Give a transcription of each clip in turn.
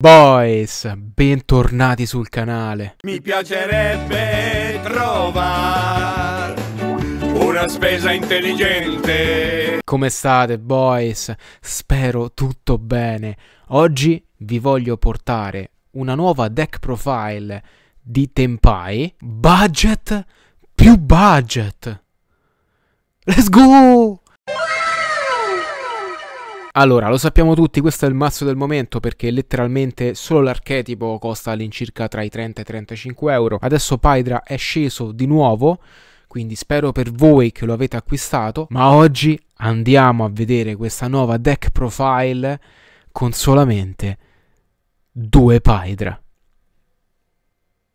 Boys, bentornati sul canale. Mi piacerebbe trovare una spesa intelligente. Come state, boys? Spero tutto bene. Oggi vi voglio portare una nuova deck profile di Tempai. Budget più budget. Let's go! Allora, lo sappiamo tutti, questo è il mazzo del momento perché letteralmente solo l'archetipo costa all'incirca tra i 30 e i 35 euro. Adesso Pydra è sceso di nuovo, quindi spero per voi che lo avete acquistato, ma oggi andiamo a vedere questa nuova deck profile con solamente due Pydra.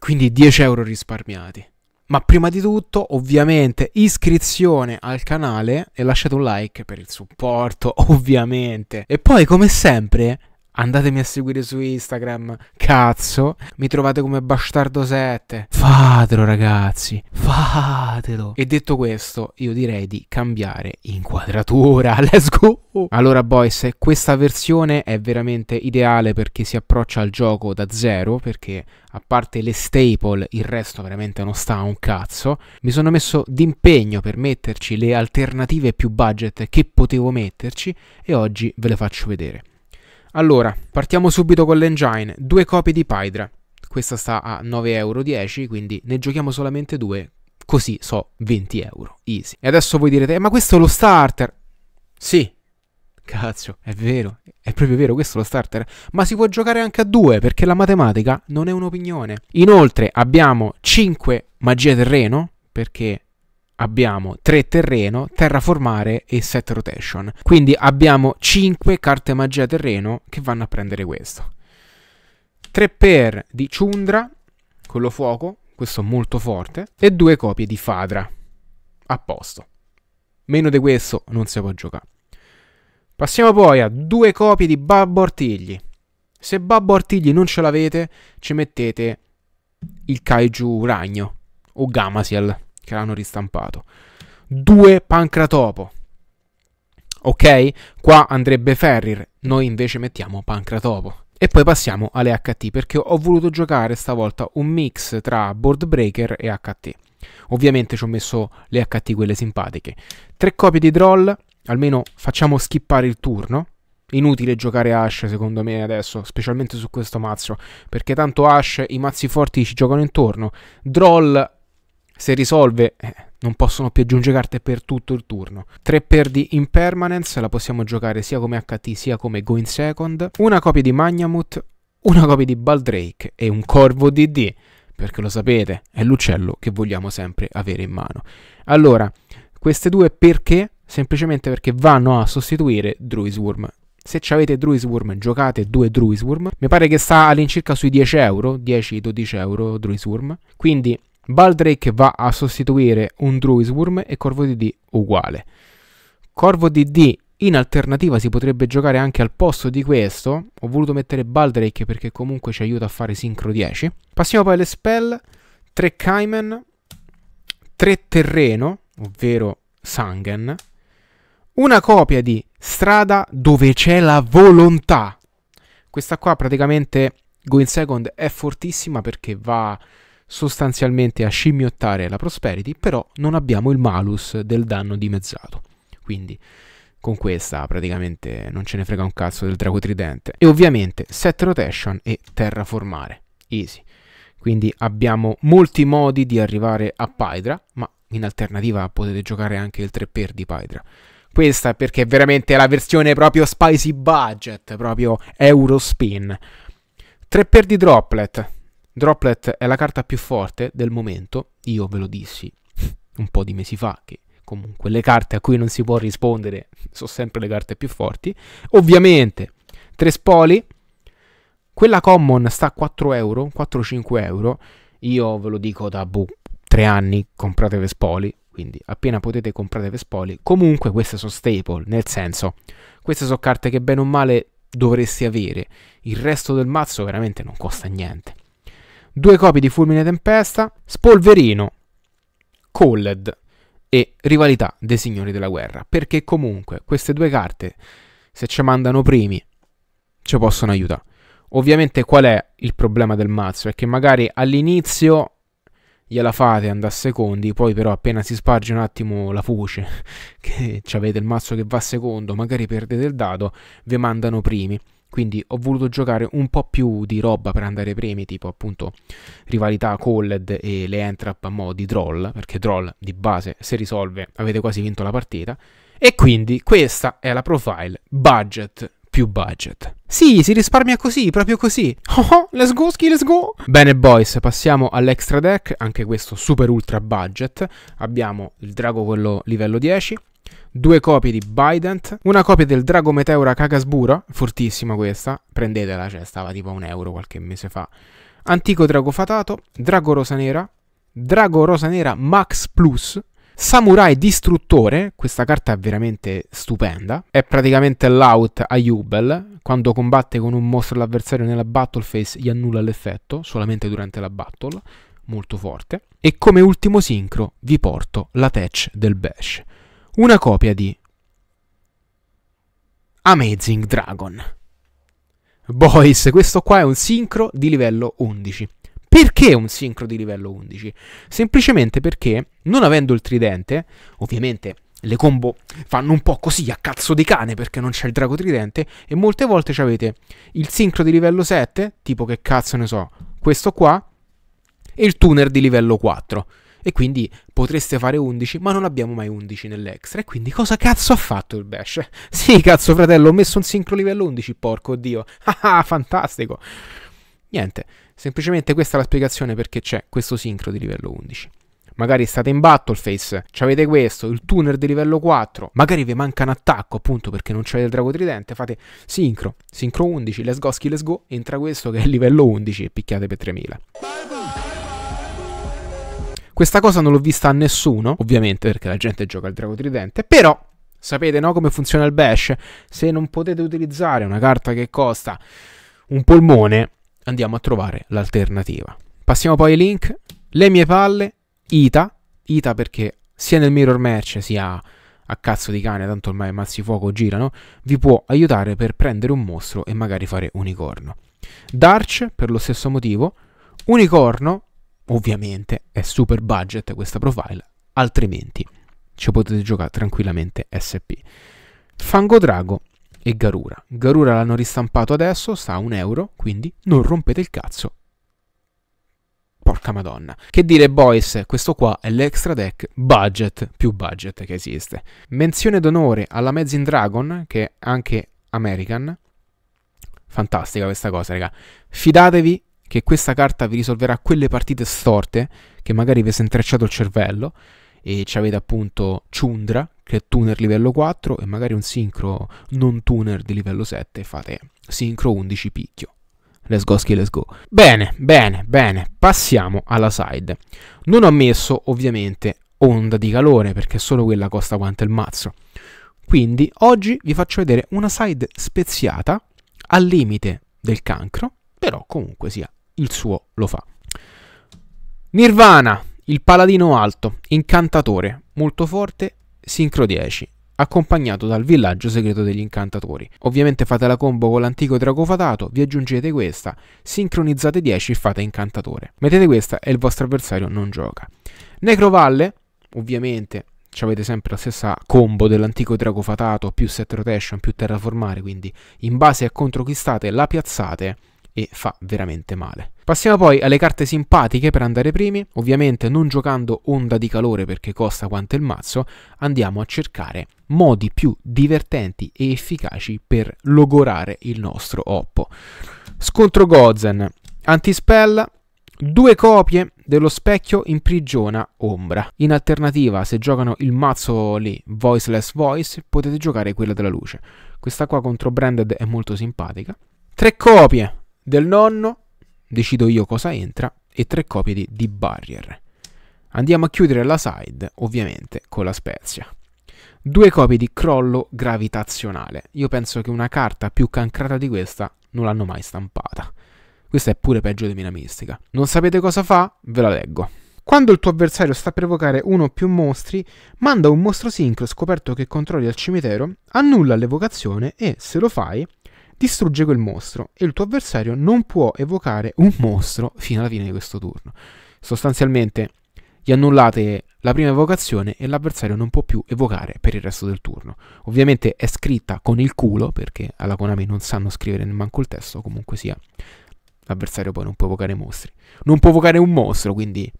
Quindi 10 euro risparmiati. Ma prima di tutto, ovviamente, iscrizione al canale e lasciate un like per il supporto, ovviamente. E poi, come sempre, Andatemi a seguire su Instagram, cazzo. Mi trovate come bastardo7. Fatelo, ragazzi, fatelo. E detto questo, io direi di cambiare inquadratura. Let's go. Allora, boys, questa versione è veramente ideale perché si approccia al gioco da zero. Perché a parte le staple, il resto veramente non sta a un cazzo. Mi sono messo d'impegno per metterci le alternative più budget che potevo metterci. E oggi ve le faccio vedere. Allora, partiamo subito con l'engine. Due copie di Pydra. Questa sta a 9,10€, quindi ne giochiamo solamente due. Così so 20 euro. Easy. E adesso voi direte, eh, ma questo è lo starter. Sì. Cazzo, è vero, è proprio vero, questo è lo starter. Ma si può giocare anche a due, perché la matematica non è un'opinione. Inoltre abbiamo 5 magie terreno, perché abbiamo 3 terreno, terraformare e set rotation. Quindi abbiamo 5 carte magia terreno che vanno a prendere questo. 3 per di Ciundra, quello fuoco, questo molto forte, e 2 copie di Fadra. A posto. Meno di questo non si può giocare. Passiamo poi a 2 copie di Babbo Artigli. Se Babbo Artigli non ce l'avete, ci mettete il Kaiju Ragno o Gamasiel che l'hanno ristampato. Due Pancratopo. Ok? Qua andrebbe Ferrir, noi invece mettiamo Pancratopo. E poi passiamo alle HT perché ho voluto giocare stavolta un mix tra board breaker e HT. Ovviamente ci ho messo le HT quelle simpatiche. Tre copie di droll, almeno facciamo skippare il turno. Inutile giocare Ash secondo me adesso, specialmente su questo mazzo, perché tanto Ash i mazzi forti ci giocano intorno. Droll se risolve, eh, non possono più aggiungere carte per tutto il turno. 3 perdi in permanence, la possiamo giocare sia come HT sia come Going Second. Una copia di Magnamut, una copia di Baldrake e un Corvo DD, perché lo sapete, è l'uccello che vogliamo sempre avere in mano. Allora, queste due perché? Semplicemente perché vanno a sostituire Druisworm se avete Druisworm giocate due Druisworm. Mi pare che sta all'incirca sui 10 euro, 10-12 euro Druisworm. Quindi Baldrake va a sostituire un Druisworm e Corvo DD uguale. Corvo DD in alternativa si potrebbe giocare anche al posto di questo. Ho voluto mettere Baldrake perché comunque ci aiuta a fare sincro 10. Passiamo poi alle spell. 3 Kaimen, 3 Terreno, ovvero Sangen, una copia di Strada dove c'è la volontà. Questa qua praticamente in Second è fortissima perché va sostanzialmente a scimmiottare la prosperity, però non abbiamo il malus del danno dimezzato. Quindi con questa praticamente non ce ne frega un cazzo del drago tridente. E ovviamente set rotation e terraformare. Easy. Quindi abbiamo molti modi di arrivare a Pydra, ma in alternativa potete giocare anche il 3x di Pydra. Questa perché è veramente la versione proprio spicy budget, proprio Eurospin. 3 per di droplet, Droplet è la carta più forte del momento, io ve lo dissi un po' di mesi fa che comunque le carte a cui non si può rispondere sono sempre le carte più forti. Ovviamente, tre spoli, quella common sta a 4 euro, 4-5 euro, io ve lo dico da boh, tre anni, comprate le spoli, quindi appena potete comprate spoli, comunque queste sono staple, nel senso, queste sono carte che bene o male dovresti avere, il resto del mazzo veramente non costa niente due copie di Fulmine Tempesta, Spolverino, Colled e Rivalità dei Signori della Guerra, perché comunque queste due carte, se ci mandano primi, ci possono aiutare. Ovviamente qual è il problema del mazzo? È che magari all'inizio gliela fate andare a secondi, poi però appena si sparge un attimo la fuce, che avete il mazzo che va secondo, magari perdete il dado, vi mandano primi quindi ho voluto giocare un po' più di roba per andare premi, tipo appunto rivalità Cold e le entrap a mo' di Droll, perché troll di base se risolve avete quasi vinto la partita, e quindi questa è la profile budget più budget. Sì, si risparmia così, proprio così. Oh, oh let's go, ski, let's go. Bene, boys, passiamo all'extra deck, anche questo super ultra budget. Abbiamo il drago quello livello 10, due copie di Bident, una copia del Drago Meteora Cagasbura, fortissima questa, prendetela, cioè stava tipo a un euro qualche mese fa, Antico Drago Fatato, Drago Rosa Nera, Drago Rosa Nera Max Plus, Samurai Distruttore, questa carta è veramente stupenda, è praticamente l'out a Jubel, quando combatte con un mostro l'avversario nella battle phase gli annulla l'effetto, solamente durante la battle, molto forte, e come ultimo sincro vi porto la Tech del Bash una copia di Amazing Dragon. Boys, questo qua è un sincro di livello 11. Perché un sincro di livello 11? Semplicemente perché, non avendo il tridente, ovviamente le combo fanno un po' così a cazzo di cane perché non c'è il drago tridente e molte volte avete il sincro di livello 7, tipo che cazzo ne so, questo qua, e il tuner di livello 4 e quindi potreste fare 11, ma non abbiamo mai 11 nell'extra. E quindi cosa cazzo ha fatto il bash? Sì, cazzo fratello, ho messo un sincro livello 11, porco Dio. Ah, ah, fantastico. Niente, semplicemente questa è la spiegazione perché c'è questo sincro di livello 11 magari state in Battleface, avete questo, il tuner di livello 4, magari vi manca un attacco appunto perché non c'è il drago tridente, fate sincro, sincro 11, let's go, ski, let's go, entra questo che è il livello 11 e picchiate per 3000. Bye bye. Questa cosa non l'ho vista a nessuno, ovviamente, perché la gente gioca al drago tridente, però sapete no come funziona il bash? Se non potete utilizzare una carta che costa un polmone, andiamo a trovare l'alternativa. Passiamo poi ai link. Le mie palle, Ita, Ita perché sia nel mirror Merch sia a cazzo di cane, tanto ormai i mazzi fuoco girano, vi può aiutare per prendere un mostro e magari fare unicorno. Darch per lo stesso motivo, unicorno Ovviamente è super budget questa profile, altrimenti ci potete giocare tranquillamente SP. Fango Drago e Garura. Garura l'hanno ristampato adesso, sta a un euro, quindi non rompete il cazzo. Porca madonna. Che dire, boys, questo qua è l'extra deck budget più budget che esiste. Menzione d'onore alla Mezzin Dragon, che è anche American. Fantastica questa cosa, raga. Fidatevi che questa carta vi risolverà quelle partite storte che magari vi si è intrecciato il cervello e ci avete appunto Chundra che è tuner livello 4 e magari un sincro non tuner di livello 7 fate sincro 11 picchio. Let's go, ski, let's go. Bene, bene, bene. Passiamo alla side. Non ho messo ovviamente onda di calore perché solo quella costa quanto il mazzo. Quindi oggi vi faccio vedere una side speziata al limite del cancro, però comunque sia il suo lo fa. Nirvana, il paladino alto, incantatore, molto forte, sincro 10, accompagnato dal villaggio segreto degli incantatori. Ovviamente fate la combo con l'antico drago fatato, vi aggiungete questa, sincronizzate 10 e fate incantatore. Mettete questa e il vostro avversario non gioca. Necrovalle, ovviamente avete sempre la stessa combo dell'antico drago fatato più set rotation più terraformare, quindi in base a contro chi state la piazzate e fa veramente male. Passiamo poi alle carte simpatiche per andare primi, ovviamente non giocando onda di calore perché costa quanto il mazzo, andiamo a cercare modi più divertenti e efficaci per logorare il nostro Oppo. Scontro Gozen, antispell, due copie dello specchio imprigiona ombra. In alternativa, se giocano il mazzo lì, Voiceless Voice, potete giocare quella della luce. Questa qua contro Branded è molto simpatica. Tre copie del nonno, decido io cosa entra e tre copie di, di barrier. Andiamo a chiudere la side, ovviamente, con la spezia. Due copie di crollo gravitazionale. Io penso che una carta più cancrata di questa non l'hanno mai stampata. Questa è pure peggio di Mina Mistica. Non sapete cosa fa? Ve la leggo. Quando il tuo avversario sta per evocare uno o più mostri, manda un mostro sincro scoperto che controlli al cimitero, annulla l'evocazione e, se lo fai, distrugge quel mostro e il tuo avversario non può evocare un mostro fino alla fine di questo turno. Sostanzialmente gli annullate la prima evocazione e l'avversario non può più evocare per il resto del turno. Ovviamente è scritta con il culo perché alla Konami non sanno scrivere nemmeno il testo, comunque sia. L'avversario poi non può evocare mostri. Non può evocare un mostro, quindi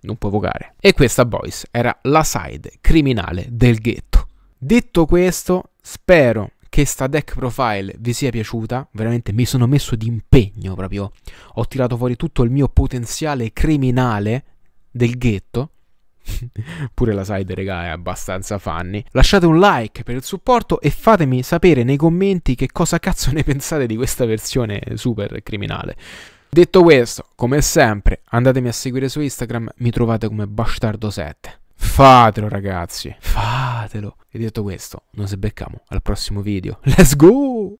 non può evocare. E questa, boys, era la side criminale del ghetto. Detto questo, spero che sta deck profile vi sia piaciuta, veramente mi sono messo di impegno proprio, ho tirato fuori tutto il mio potenziale criminale del ghetto. Pure la side, regà, è abbastanza funny. Lasciate un like per il supporto e fatemi sapere nei commenti che cosa cazzo ne pensate di questa versione super criminale. Detto questo, come sempre, andatemi a seguire su Instagram, mi trovate come bastardo7. Fatelo ragazzi, fatelo fatelo. E detto questo, noi ci becchiamo al prossimo video. Let's go!